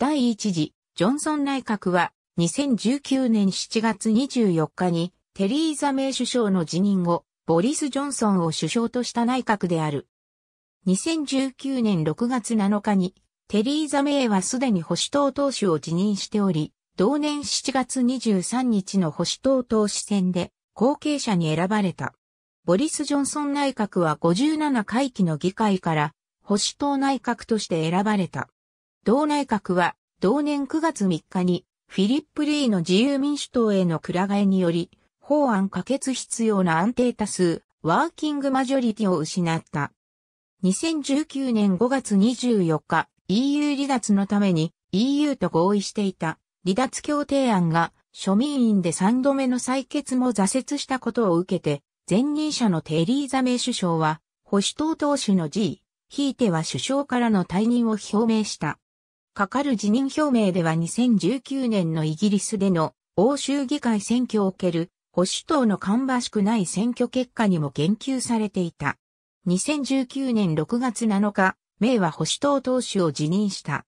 第一次、ジョンソン内閣は、2019年7月24日に、テリーザ・メイ首相の辞任後、ボリス・ジョンソンを首相とした内閣である。2019年6月7日に、テリーザ・メイはすでに保守党党首を辞任しており、同年7月23日の保守党党首選で後継者に選ばれた。ボリス・ジョンソン内閣は57回期の議会から保守党内閣として選ばれた。同内閣は、同年9月3日に、フィリップ・リーの自由民主党へのくら替えにより、法案可決必要な安定多数、ワーキングマジョリティを失った。2019年5月24日、EU 離脱のために EU と合意していた離脱協定案が庶民院で3度目の採決も挫折したことを受けて、前任者のテリーザメ首相は、保守党党首の G、ひいては首相からの退任を表明した。かかる辞任表明では2019年のイギリスでの欧州議会選挙を受ける保守党の芳しくない選挙結果にも言及されていた。2019年6月7日、明は保守党党首を辞任した。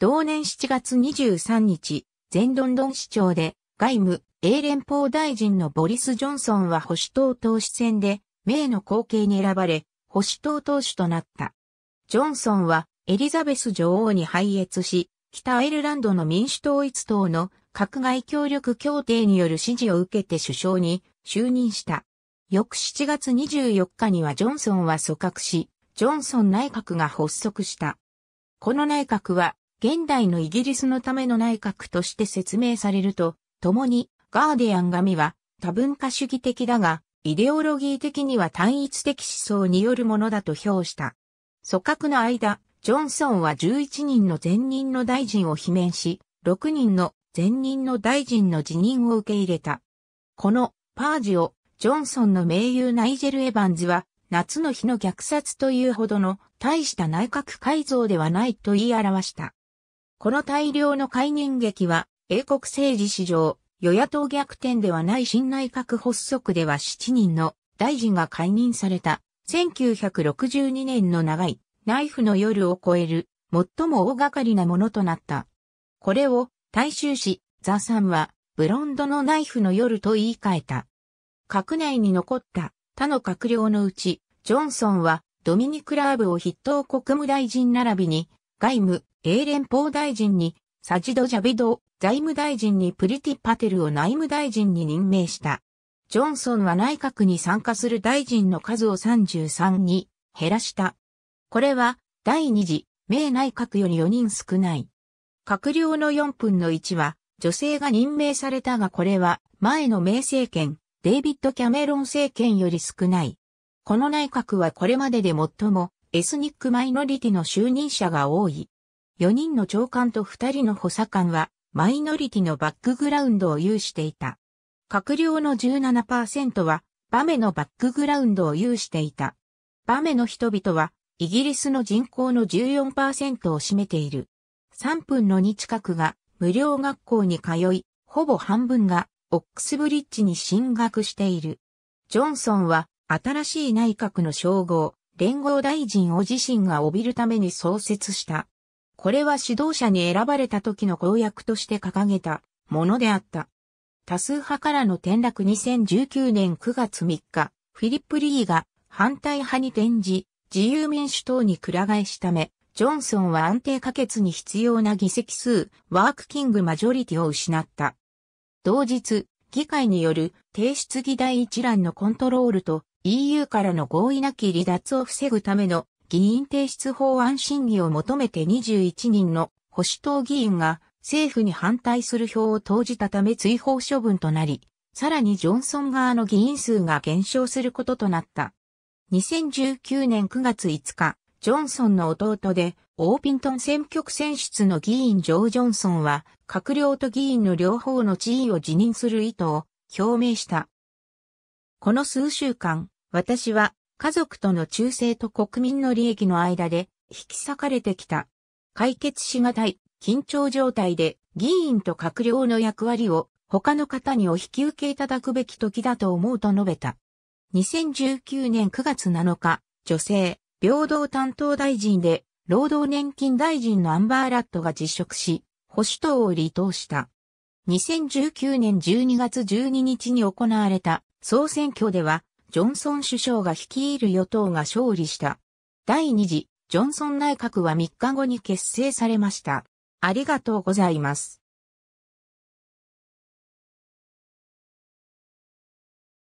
同年7月23日、全ロンドン市長で外務、英連邦大臣のボリス・ジョンソンは保守党党首選で、明の後継に選ばれ、保守党党首となった。ジョンソンはエリザベス女王に拝謁し、北アイルランドの民主統一党の閣外協力協定による支持を受けて首相に就任した。翌7月24日にはジョンソンは組閣し、ジョンソン内閣が発足した。この内閣は、現代のイギリスのための内閣として説明されると、共に、ガーディアン紙は多文化主義的だが、イデオロギー的には単一的思想によるものだと評した。組閣の間、ジョンソンは11人の前任の大臣を罷免し、6人の前任の大臣の辞任を受け入れた。このパージをジョンソンの盟友ナイジェル・エバンズは夏の日の虐殺というほどの大した内閣改造ではないと言い表した。この大量の解任劇は英国政治史上与野党逆転ではない新内閣発足では7人の大臣が解任された1962年の長いナイフの夜を超える、最も大掛かりなものとなった。これを、大衆紙、ザ・サンは、ブロンドのナイフの夜と言い換えた。閣内に残った他の閣僚のうち、ジョンソンはドミニク・ラーブを筆頭国務大臣並びに、外務、英連邦大臣に、サジド・ジャビド、財務大臣にプリティ・パテルを内務大臣に任命した。ジョンソンは内閣に参加する大臣の数を33に減らした。これは、第二次、明内閣より4人少ない。閣僚の4分の1は、女性が任命されたがこれは、前の明政権、デイビッド・キャメロン政権より少ない。この内閣はこれまでで最も、エスニックマイノリティの就任者が多い。4人の長官と2人の補佐官は、マイノリティのバックグラウンドを有していた。閣僚の17%は、バメのバックグラウンドを有していた。バメの人々は、イギリスの人口の14%を占めている。3分の2近くが無料学校に通い、ほぼ半分がオックスブリッジに進学している。ジョンソンは新しい内閣の称号、連合大臣を自身が帯びるために創設した。これは指導者に選ばれた時の公約として掲げたものであった。多数派からの転落2019年9月3日、フィリップ・リーが反対派に転じ、自由民主党に倶ら替えしため、ジョンソンは安定可決に必要な議席数、ワークキングマジョリティを失った。同日、議会による提出議題一覧のコントロールと EU からの合意なき離脱を防ぐための議員提出法案審議を求めて21人の保守党議員が政府に反対する票を投じたため追放処分となり、さらにジョンソン側の議員数が減少することとなった。2019年9月5日、ジョンソンの弟で、オーピントン選挙区選出の議員ジョー・ジョンソンは、閣僚と議員の両方の地位を辞任する意図を表明した。この数週間、私は家族との忠誠と国民の利益の間で引き裂かれてきた。解決しがたい緊張状態で議員と閣僚の役割を他の方にお引き受けいただくべき時だと思うと述べた。2019年9月7日、女性、平等担当大臣で、労働年金大臣のアンバーラットが辞職し、保守党を離党した。2019年12月12日に行われた総選挙では、ジョンソン首相が率いる与党が勝利した。第2次、ジョンソン内閣は3日後に結成されました。ありがとうございます。